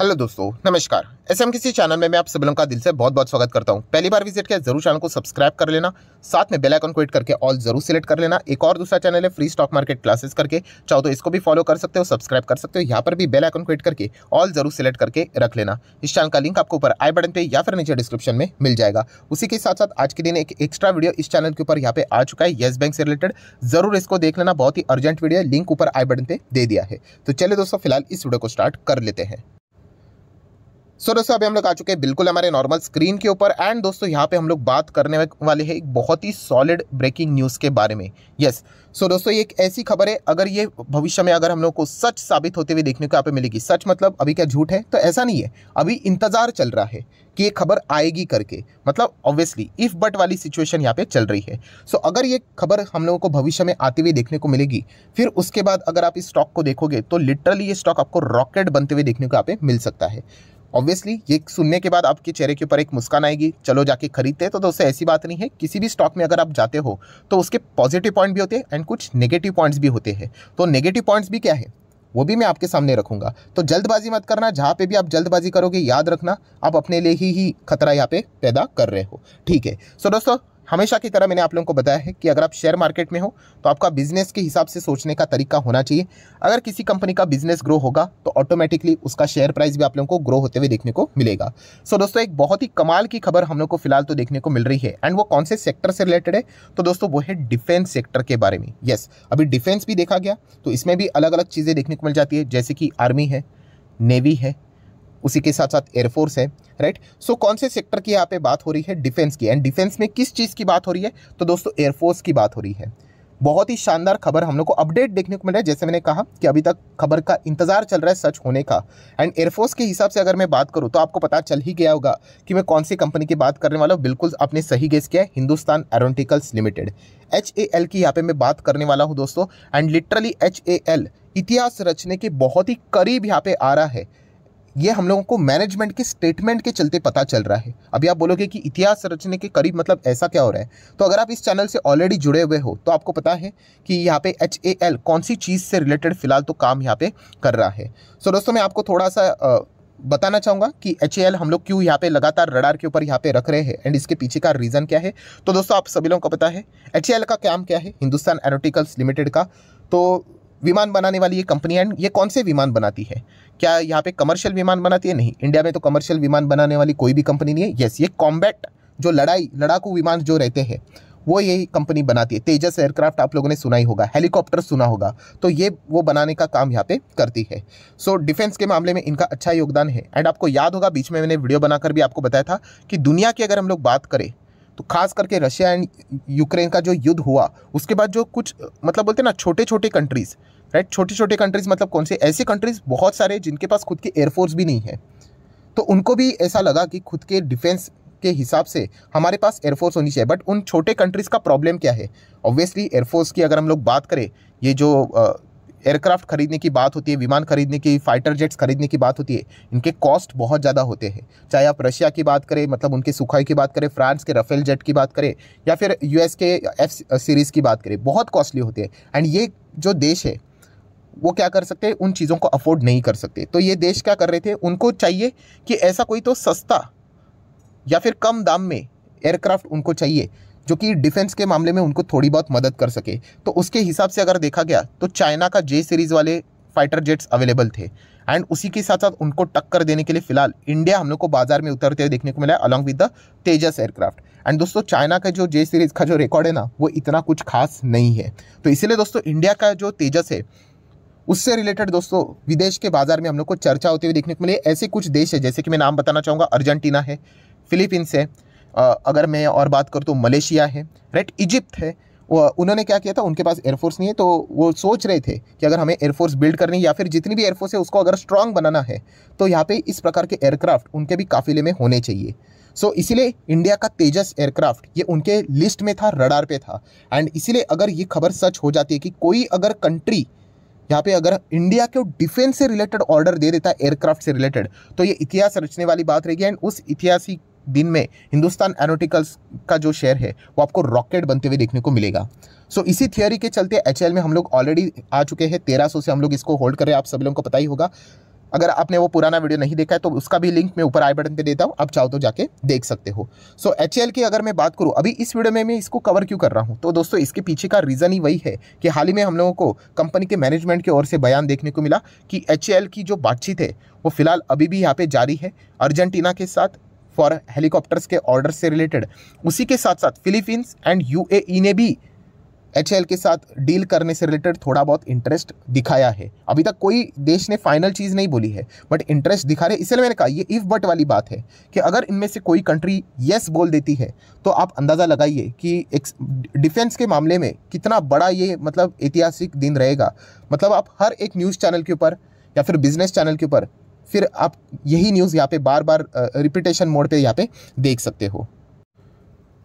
Hello दोस्तों नमस्कार S M किसी चैनल में मैं आप सभी लोगों का दिल से बहुत बहुत स्वागत करता हूं पहली बार विजिट किया जरूर चैनल को सब्सक्राइब कर लेना साथ में बेल आइकन को हिट करके ऑल जरूर सेलेक्ट कर लेना एक और दूसरा चैनल है फ्री स्टॉक मार्केट क्लासेस करके चाहो तो इसको भी फॉलो कर सकते हो सब्सक्राइब कर सकते हो यहाँ पर भी बेल आइकन को हिट करके ऑल जरूर सिलेक्ट करके रख लेना इस चैनल का लिंक आपको ऊपर आई बटन पर या फिर नीचे डिस्क्रिप्शन में मिल जाएगा उसी के साथ साथ आज के दिन एक एक्स्ट्रा वीडियो इस चैनल के ऊपर यहाँ पे आ चुका है येस बैंक से रिलेटेड जरूर इसको देख लेना बहुत ही अर्जेंट वीडियो है लिंक ऊपर आई बटन पर दे दिया है तो चलिए दोस्तों फिलहाल इस वीडियो को स्टार्ट कर लेते हैं सो so, दोस्तों अभी हम लोग आ चुके हैं बिल्कुल हमारे नॉर्मल स्क्रीन के ऊपर एंड दोस्तों यहाँ पे हम लोग बात करने वाले हैं एक बहुत ही सॉलिड ब्रेकिंग न्यूज़ के बारे में यस yes. सो so, दोस्तों ये एक ऐसी खबर है अगर ये भविष्य में अगर हम लोग को सच साबित होते हुए देखने को यहाँ पे मिलेगी सच मतलब अभी क्या झूठ है तो ऐसा नहीं है अभी इंतज़ार चल रहा है कि ये खबर आएगी करके मतलब ऑब्वियसली इफ़ बट वाली सिचुएशन यहाँ पे चल रही है सो so, अगर ये खबर हम लोगों को भविष्य में आते हुए देखने को मिलेगी फिर उसके बाद अगर आप इस स्टॉक को देखोगे तो लिटरली ये स्टॉक आपको रॉकेट बनते हुए देखने को यहाँ पे मिल सकता है ऑब्वियसली ये सुनने के बाद आपके चेहरे के ऊपर एक मुस्कान आएगी चलो जाके खरीदते हैं तो दोस्तों ऐसी बात नहीं है किसी भी स्टॉक में अगर आप जाते हो तो उसके पॉजिटिव पॉइंट भी होते हैं एंड कुछ नेगेटिव पॉइंट्स भी होते हैं तो नेगेटिव पॉइंट्स भी क्या है वो भी मैं आपके सामने रखूंगा तो जल्दबाजी मत करना जहाँ पे भी आप जल्दबाजी करोगे याद रखना आप अपने लिए ही ही खतरा यहाँ पे पैदा कर रहे हो ठीक है सो so, दोस्तों हमेशा की तरह मैंने आप लोगों को बताया है कि अगर आप शेयर मार्केट में हो तो आपका बिजनेस के हिसाब से सोचने का तरीका होना चाहिए अगर किसी कंपनी का बिजनेस ग्रो होगा तो ऑटोमेटिकली उसका शेयर प्राइस भी आप लोगों को ग्रो होते हुए देखने को मिलेगा सो so, दोस्तों एक बहुत ही कमाल की खबर हम लोग को फिलहाल तो देखने को मिल रही है एंड वो कौन से सेक्टर से रिलेटेड है तो दोस्तों वो है डिफेंस सेक्टर के बारे में यस yes, अभी डिफेंस भी देखा गया तो इसमें भी अलग अलग चीज़ें देखने को मिल जाती है जैसे कि आर्मी है नेवी है उसी के साथ साथ एयरफोर्स है राइट सो so, कौन से सेक्टर की यहाँ पे बात हो रही है डिफेंस की एंड डिफेंस में किस चीज़ की बात हो रही है तो दोस्तों एयरफोर्स की बात हो रही है बहुत ही शानदार खबर हम लोग को अपडेट देखने को मिला है जैसे मैंने कहा कि अभी तक खबर का इंतजार चल रहा है सच होने का एंड एयरफोर्स के हिसाब से अगर मैं बात करूँ तो आपको पता चल ही गया होगा कि मैं कौन सी कंपनी की बात करने वाला हूँ बिल्कुल आपने सही गेस किया है Hindustan aeronautics limited H A L की यहाँ पे मैं बात करने वाला हूँ दोस्तों and literally H A L इतिहास रचने के बहुत ही करीब यहाँ पे आ रहा है ये हम लोगों को मैनेजमेंट के स्टेटमेंट के चलते पता चल रहा है अभी आप बोलोगे कि इतिहास रचने के करीब मतलब ऐसा क्या हो रहा है तो अगर आप इस चैनल से ऑलरेडी जुड़े हुए हो तो आपको पता है कि यहाँ पे एच ए एल कौन सी चीज़ से रिलेटेड फिलहाल तो काम यहाँ पे कर रहा है सो दोस्तों मैं आपको थोड़ा सा आ, बताना चाहूँगा कि एच एल हम लोग क्यों यहाँ पे लगातार रडार के ऊपर यहाँ पे रख रहे हैं एंड इसके पीछे का रीज़न क्या है तो दोस्तों आप सभी लोगों को पता है एच एल का काम क्या है हिंदुस्तान एरोटिकल्स लिमिटेड का तो विमान बनाने वाली ये कंपनी एंड ये कौन से विमान बनाती है क्या यहाँ पे कमर्शियल विमान बनाती है नहीं इंडिया में तो कमर्शियल विमान बनाने वाली कोई भी कंपनी नहीं है येस ये कॉम्बैट जो लड़ाई लड़ाकू विमान जो रहते हैं वो यही कंपनी बनाती है तेजस एयरक्राफ्ट आप लोगों ने सुना ही होगा हेलीकॉप्टर सुना होगा तो ये वो बनाने का काम यहाँ पे करती है सो so, डिफेंस के मामले में इनका अच्छा योगदान है एंड आपको याद होगा बीच में मैंने वीडियो बनाकर भी आपको बताया था कि दुनिया की अगर हम लोग बात करें तो खास करके रशिया एंड यूक्रेन का जो युद्ध हुआ उसके बाद जो कुछ मतलब बोलते हैं ना छोटे छोटे कंट्रीज़ राइट छोटे छोटे कंट्रीज़ मतलब कौन से ऐसे कंट्रीज़ बहुत सारे जिनके पास खुद के एयरफोर्स भी नहीं है तो उनको भी ऐसा लगा कि खुद के डिफेंस के हिसाब से हमारे पास एयरफोर्स होनी चाहिए बट उन छोटे कंट्रीज़ का प्रॉब्लम क्या है ऑब्वियसली एयरफोर्स की अगर हम लोग बात करें ये जो एयरक्राफ्ट खरीदने की बात होती है विमान खरीदने की फाइटर जेट्स खरीदने की बात होती है इनके कॉस्ट बहुत ज़्यादा होते हैं चाहे आप रशिया की बात करें मतलब उनके सुखाई की बात करें फ्रांस के रफेल जेट की बात करें या फिर यूएस के एफ सीरीज़ की बात करें बहुत कॉस्टली होते हैं एंड ये जो देश है वो क्या कर सकते हैं उन चीज़ों को अफोर्ड नहीं कर सकते तो ये देश क्या कर रहे थे उनको चाहिए कि ऐसा कोई तो सस्ता या फिर कम दाम में एयरक्राफ्ट उनको चाहिए जो कि डिफेंस के मामले में उनको थोड़ी बहुत मदद कर सके तो उसके हिसाब से अगर देखा गया तो चाइना का जे सीरीज़ वाले फाइटर जेट्स अवेलेबल थे एंड उसी के साथ साथ उनको टक्कर देने के लिए फिलहाल इंडिया हम लोग को बाजार में उतरते हुए देखने को मिला along with the Tejas aircraft and दोस्तों चाइना का जो जे सीरीज़ का जो रिकॉर्ड है ना वो इतना कुछ खास नहीं है तो इसीलिए दोस्तों इंडिया का जो तेजस है उससे रिलेटेड दोस्तों विदेश के बाजार में हम लोग को चर्चा होते हुए देखने को मिली ऐसे कुछ देश है जैसे कि मैं नाम बताना चाहूँगा अर्जेंटीना है फिलीपींस है अगर मैं और बात करूँ तो मलेशिया है राइट इजिप्ट है उन्होंने क्या किया था उनके पास एयरफोर्स नहीं है तो वो सोच रहे थे कि अगर हमें एयरफोर्स बिल्ड करनी है या फिर जितनी भी एयरफोर्स है उसको अगर स्ट्रांग बनाना है तो यहाँ पे इस प्रकार के एयरक्राफ्ट उनके भी काफिले में होने चाहिए सो so, इसीलिए इंडिया का तेजस एयरक्राफ्ट ये उनके लिस्ट में था रडार पे था एंड इसीलिए अगर ये खबर सच हो जाती है कि कोई अगर कंट्री यहाँ पे अगर इंडिया के डिफेंस से रिलेटेड ऑर्डर दे देता है एयरक्राफ्ट से रिलेटेड तो ये इतिहास रचने वाली बात रहेगी एंड उस इतिहासिक दिन में हिंदुस्तान एरोटिकल्स का जो शेयर है वो आपको रॉकेट बनते हुए देखने को मिलेगा सो so, इसी थियोरी के चलते एच में हम लोग ऑलरेडी आ चुके हैं तेरह से हम लोग इसको होल्ड कर रहे हैं आप सब लोगों को पता ही होगा अगर आपने वो पुराना वीडियो नहीं देखा है तो उसका भी लिंक मैं ऊपर आई बटन पे देता हूँ आप चाहो तो जाके देख सकते हो सो so, एच की अगर मैं बात करूँ अभी इस वीडियो में मैं इसको कवर क्यों कर रहा हूँ तो दोस्तों इसके पीछे का रीज़न ही वही है कि हाल ही में हम लोगों को कंपनी के मैनेजमेंट की ओर से बयान देखने को मिला कि एच की जो बातचीत है वो फिलहाल अभी भी यहाँ पर जारी है अर्जेंटीना के साथ फॉर हेलीकॉप्टर्स के ऑर्डर से रिलेटेड उसी के साथ साथ फिलीपींस एंड यू ने भी एच के साथ डील करने से रिलेटेड थोड़ा बहुत इंटरेस्ट दिखाया है अभी तक कोई देश ने फाइनल चीज़ नहीं बोली है बट इंटरेस्ट दिखा रहे इसलिए मैंने कहा ये इफ़ बट वाली बात है कि अगर इनमें से कोई कंट्री येस बोल देती है तो आप अंदाज़ा लगाइए कि एक डिफेंस के मामले में कितना बड़ा ये मतलब ऐतिहासिक दिन रहेगा मतलब आप हर एक न्यूज़ चैनल के ऊपर या फिर बिजनेस चैनल के ऊपर फिर आप यही न्यूज़ यहाँ पे बार बार रिपीटेशन मोड पे यहाँ पे देख सकते हो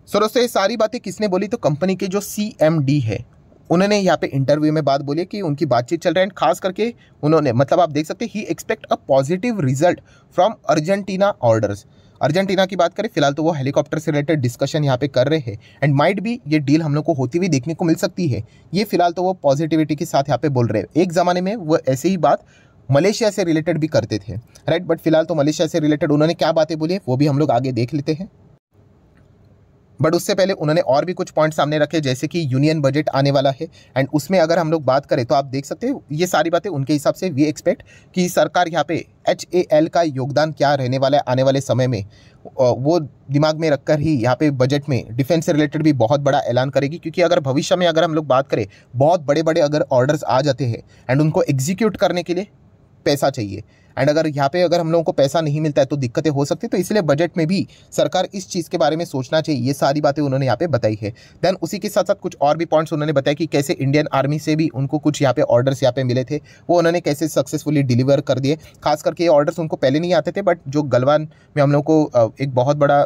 सो so, दोस्तों ये सारी बातें किसने बोली तो कंपनी के जो सी है उन्होंने यहाँ पे इंटरव्यू में बात बोली कि उनकी बातचीत चल रही है खास करके उन्होंने मतलब आप देख सकते ही expect a positive result from Argentina orders Argentina की बात करें फिलहाल तो वो हेलीकॉप्टर से रिलेटेड डिस्कशन यहाँ पे कर रहे हैं एंड माइट भी ये डील हम लोग को होती हुई देखने को मिल सकती है ये फिलहाल तो वो पॉजिटिविटी के साथ यहाँ पे बोल रहे हैं एक ज़माने में वो ऐसे ही बात मलेशिया से रिलेटेड भी करते थे राइट बट फिलहाल तो मलेशिया से रिलेटेड उन्होंने क्या बातें बोली है वो भी हम लोग आगे देख लेते हैं बट उससे पहले उन्होंने और भी कुछ पॉइंट सामने रखे जैसे कि यूनियन बजट आने वाला है एंड उसमें अगर हम लोग बात करें तो आप देख सकते हो ये सारी बातें उनके हिसाब से वी एक्सपेक्ट कि सरकार यहाँ पे एच ए एल का योगदान क्या रहने वाला है आने वाले समय में वो दिमाग में रखकर ही यहाँ पे बजट में डिफेंस से रिलेटेड भी बहुत बड़ा ऐलान करेगी क्योंकि अगर भविष्य में अगर हम लोग बात करें बहुत बड़े बड़े अगर ऑर्डर्स आ जाते हैं एंड उनको एग्जीक्यूट करने के लिए पैसा चाहिए एंड अगर यहाँ पे अगर हम लोगों को पैसा नहीं मिलता है तो दिक्कतें हो सकती है तो इसलिए बजट में भी सरकार इस चीज़ के बारे में सोचना चाहिए ये सारी बातें उन्होंने यहाँ पे बताई है देन उसी के साथ साथ कुछ और भी पॉइंट्स उन्होंने बताया कि कैसे इंडियन आर्मी से भी उनको कुछ यहाँ पे ऑर्डर्स यहाँ पे मिले थे वो उन्होंने कैसे सक्सेसफुली डिलीवर कर दिए खास करके ये ऑर्डर्स उनको पहले नहीं आते थे बट जो गलवान में हम लोग को एक बहुत बड़ा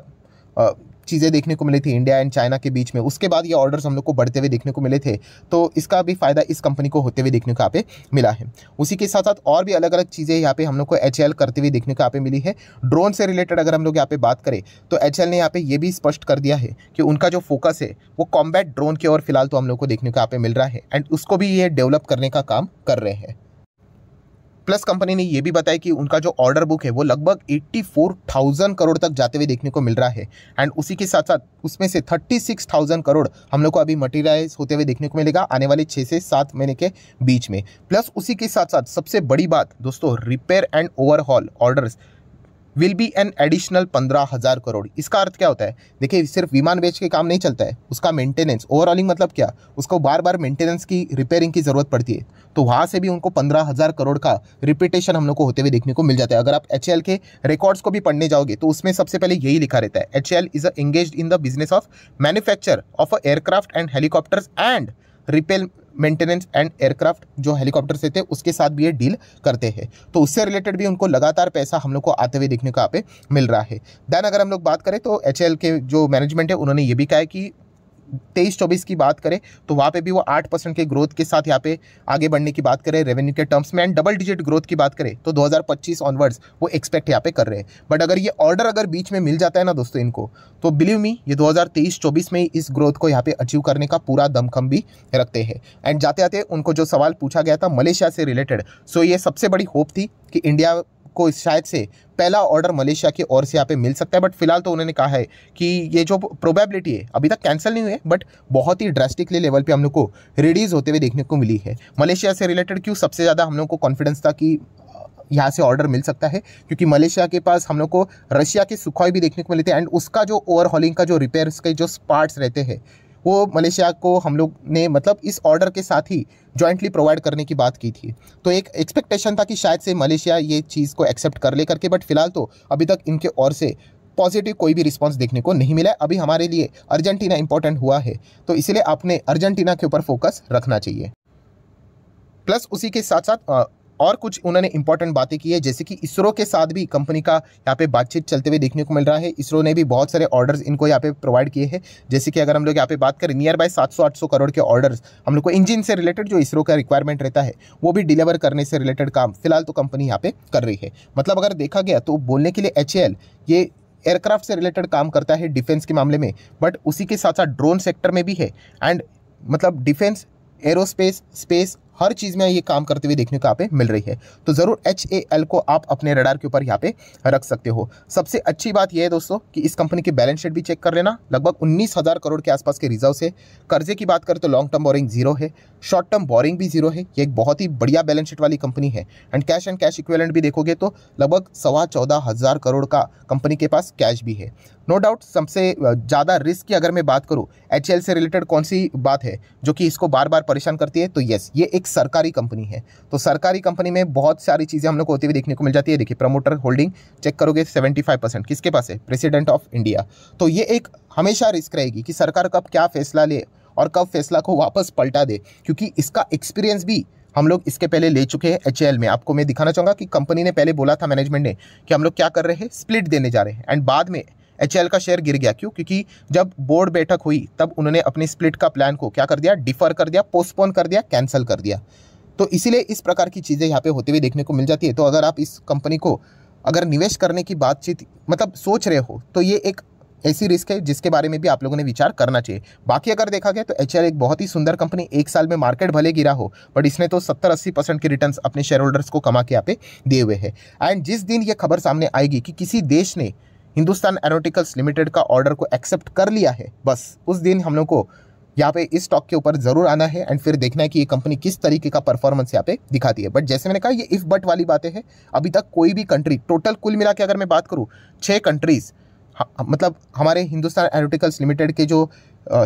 चीज़ें देखने को मिली थी इंडिया एंड चाइना के बीच में उसके बाद ये ऑर्डर्स हम लोग को बढ़ते हुए देखने को मिले थे तो इसका भी फ़ायदा इस कंपनी को होते हुए देखने को यहाँ पे मिला है उसी के साथ साथ और भी अलग अलग चीज़ें यहाँ पे हम लोग को एच करते हुए देखने को यहाँ पे मिली है ड्रोन से रिलेटेड अगर हम लोग यहाँ पे बात करें तो एच ने यहाँ पे ये भी स्पष्ट कर दिया है कि उनका जो फोकस है वो कॉम्बैट ड्रोन की ओर फिलहाल तो हम लोग को देखने को यहाँ पे मिल रहा है एंड उसको भी ये डेवलप करने का काम कर रहे हैं प्लस कंपनी ने यह भी बताया कि उनका जो ऑर्डर बुक है वो लगभग 84,000 करोड़ तक जाते हुए देखने को मिल रहा है एंड उसी के साथ साथ उसमें से 36,000 करोड़ हम लोग को अभी मटेरियलाइज होते हुए देखने को मिलेगा आने वाले छः से सात महीने के बीच में प्लस उसी के साथ साथ सबसे बड़ी बात दोस्तों repair and overhaul orders will be an additional पंद्रह हज़ार करोड़ इसका अर्थ क्या होता है देखिए सिर्फ विमान बेच के काम नहीं चलता है उसका मेंटेनेंस ओवरऑलिंग मतलब क्या उसको बार बार मेंटेनेंस की रिपेयरिंग की ज़रूरत पड़ती है तो वहाँ से भी उनको पंद्रह हज़ार करोड़ का रिपीटेशन हम लोग को होते हुए देखने को मिल जाता है अगर आप एच के रिकॉर्ड्स को भी पढ़ने जाओगे तो उसमें सबसे पहले यही लिखा रहता है H is engage in the business of manufacture of aircraft and helicopters and repair maintenance and aircraft जो हेलीकॉप्टर से थे उसके साथ भी ये डील करते हैं तो उससे रिलेटेड भी उनको लगातार पैसा हम लोग को आते हुए देखने को यहाँ पे मिल रहा है देन अगर हम लोग बात करें तो एच के जो मैनेजमेंट है उन्होंने ये भी कहा है कि तेईस चौबीस की बात करें तो वहाँ पे भी वो आठ परसेंट के ग्रोथ के साथ यहाँ पे आगे बढ़ने की बात करें रेवेन्यू के टर्म्स में एंड डबल डिजिट ग्रोथ की बात करें तो 2025 ऑनवर्ड्स वो एक्सपेक्ट यहाँ पे कर रहे हैं बट अगर ये ऑर्डर अगर बीच में मिल जाता है ना दोस्तों इनको तो बिलीव मी ये 2023-24 में इस ग्रोथ को यहाँ पे अचीव करने का पूरा दमखम भी रखते हैं एंड जाते जाते उनको जो सवाल पूछा गया था मलेशिया से रिलेटेड सो ये सबसे बड़ी होप थी कि इंडिया को शायद से पहला ऑर्डर मलेशिया की ओर से यहाँ पे मिल सकता है बट फिलहाल तो उन्होंने कहा है कि ये जो प्रोबेबिलिटी है अभी तक कैंसिल नहीं हुई है बट बहुत ही ड्रेस्टिकली लेवल पे हम लोग को रिड्यूज़ होते हुए देखने को मिली है मलेशिया से रिलेटेड क्यों सबसे ज़्यादा हम लोग को कॉन्फिडेंस था कि यहाँ से ऑर्डर मिल सकता है क्योंकि मलेशिया के पास हम लोग को रशिया के सुखाई भी देखने को मिलते हैं एंड उसका जो ओवरहॉलिंग का जो रिपेयर्स के जो पार्ट्स रहते हैं वो मलेशिया को हम लोग ने मतलब इस ऑर्डर के साथ ही जॉइंटली प्रोवाइड करने की बात की थी तो एक एक्सपेक्टेशन था कि शायद से मलेशिया ये चीज़ को एक्सेप्ट कर ले करके बट फिलहाल तो अभी तक इनके और से पॉजिटिव कोई भी रिस्पांस देखने को नहीं मिला अभी हमारे लिए अर्जेंटीना इंपॉर्टेंट हुआ है तो इसलिए आपने अर्जेंटीना के ऊपर फोकस रखना चाहिए प्लस उसी के साथ साथ और कुछ उन्होंने इंपॉर्टेंट बातें की है जैसे कि इसरो के साथ भी कंपनी का यहाँ पे बातचीत चलते हुए देखने को मिल रहा है इसरो ने भी बहुत सारे ऑर्डर्स इनको यहाँ पे प्रोवाइड किए हैं जैसे कि अगर हम लोग यहाँ पे बात करें नियर बाय सात सौ करोड़ के ऑर्डर्स हम लोग को इंजन से रिलेटेड जो इसरो का रिक्वायरमेंट रहता है वो भी डिलीवर करने से रिलेटेड काम फिलहाल तो कंपनी यहाँ पे कर रही है मतलब अगर देखा गया तो बोलने के लिए एच ये एयरक्राफ्ट से रिलेटेड काम करता है डिफेंस के मामले में बट उसी के साथ साथ ड्रोन सेक्टर में भी है एंड मतलब डिफेंस एरोस्पेस स्पेस हर चीज़ में ये काम करते हुए देखने को यहाँ पे मिल रही है तो ज़रूर एच ए एल को आप अपने रडार के ऊपर यहाँ पे रख सकते हो सबसे अच्छी बात यह है दोस्तों कि इस कंपनी की बैलेंस शीट भी चेक कर लेना लगभग उन्नीस हज़ार करोड़ के आसपास के रिजर्व है कर्जे की बात करें तो लॉन्ग टर्म बोरिंग जीरो है शॉर्ट टर्म बोरिंग भी जीरो है ये एक बहुत ही बढ़िया बैलेंस शीट वाली कंपनी है and cash and cash equivalent भी देखोगे तो लगभग सवा चौदह हज़ार करोड़ का कंपनी के पास कैश भी है नो डाउट सबसे ज़्यादा रिस्क की अगर मैं बात करूँ एच से रिलेटेड कौन सी बात है जो कि इसको बार बार परेशान करती है तो येस ये एक एक सरकारी कंपनी है तो सरकारी कंपनी में बहुत सारी चीज़ें हम लोग होती हुई देखने को मिल जाती है देखिए प्रमोटर होल्डिंग चेक करोगे 75 परसेंट किसके पास है प्रेसिडेंट ऑफ इंडिया तो ये एक हमेशा रिस्क रहेगी कि सरकार कब क्या फैसला ले और कब फैसला को वापस पलटा दे क्योंकि इसका एक्सपीरियंस भी हम लोग इसके पहले ले चुके हैं एच में आपको मैं दिखाना चाहूँगा कि कंपनी ने पहले बोला था मैनेजमेंट ने कि हम लोग क्या कर रहे हैं स्प्लिट देने जा रहे हैं एंड बाद में एच का शेयर गिर गया क्यों क्योंकि जब बोर्ड बैठक हुई तब उन्होंने अपने स्प्लिट का प्लान को क्या कर दिया डिफर कर दिया पोस्टपोन कर दिया कैंसिल कर दिया तो इसीलिए इस प्रकार की चीज़ें यहाँ पे होते हुए देखने को मिल जाती है तो अगर आप इस कंपनी को अगर निवेश करने की बातचीत मतलब सोच रहे हो तो ये एक ऐसी रिस्क है जिसके बारे में भी आप लोगों ने विचार करना चाहिए बाकी अगर देखा गया तो एच एक बहुत ही सुंदर कंपनी एक साल में मार्केट भले गिरा हो बट इसने तो सत्तर अस्सी परसेंट के रिटर्न अपने शेयर होल्डर्स को कमा के यहाँ पे दिए हुए हैं एंड जिस दिन ये खबर सामने आएगी कि, कि किसी देश ने हिंदुस्तान एरोटिकल्स लिमिटेड का ऑर्डर को एक्सेप्ट कर लिया है बस उस दिन हम लोग को यहाँ पे इस स्टॉक के ऊपर जरूर आना है एंड फिर देखना है कि ये कंपनी किस तरीके का परफॉर्मेंस यहाँ पे दिखाती है बट जैसे मैंने कहा ये इफ बट वाली बातें हैं अभी तक कोई भी कंट्री टोटल कुल मिला के अगर मैं बात करूँ छः कंट्रीज़ मतलब हमारे हिंदुस्तान एरोटिकल्स लिमिटेड के जो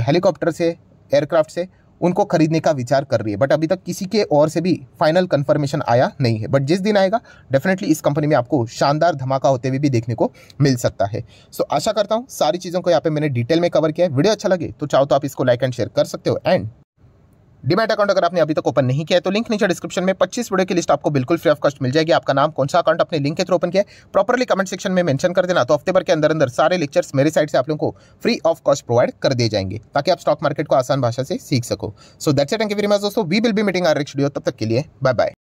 हेलीकॉप्टर से एयरक्राफ्ट से उनको खरीदने का विचार कर रही है बट अभी तक किसी के और से भी फाइनल कंफर्मेशन आया नहीं है बट जिस दिन आएगा डेफिनेटली इस कंपनी में आपको शानदार धमाका होते हुए भी देखने को मिल सकता है सो so, आशा करता हूँ सारी चीज़ों को यहाँ पे मैंने डिटेल में कवर किया है वीडियो अच्छा लगे तो चाहो तो आप इसको लाइक एंड शेयर कर सकते हो एंड डिमेट अकाउंट अगर आपने अभी तक ओपन नहीं किया है तो लिंक नीचे डिस्क्रिप्शन में पच्चीस वीडियो की लिस्ट आपको बिल्कुल फ्री ऑफ कॉस्ट मिल जाएगी आपका नाम कौन सा अकाउंट अपने लिंक के थ्रू ओपन किया प्रॉपरली कमेंट सेक्शन में मैंशन कर देना तो हफ्ते भर के अंदर अंदर सारे लेक्चर्स मेरे साइड से आप लोगों को फ्री ऑफ कॉस्ट प्रोवाइड कर दिए जाएंगे ताकि आप स्टॉक मार्केट को आसान भाषा से सीख सको so that's it thank you very much दोस्तों we will be meeting our next video तब तक के लिए बाय बाय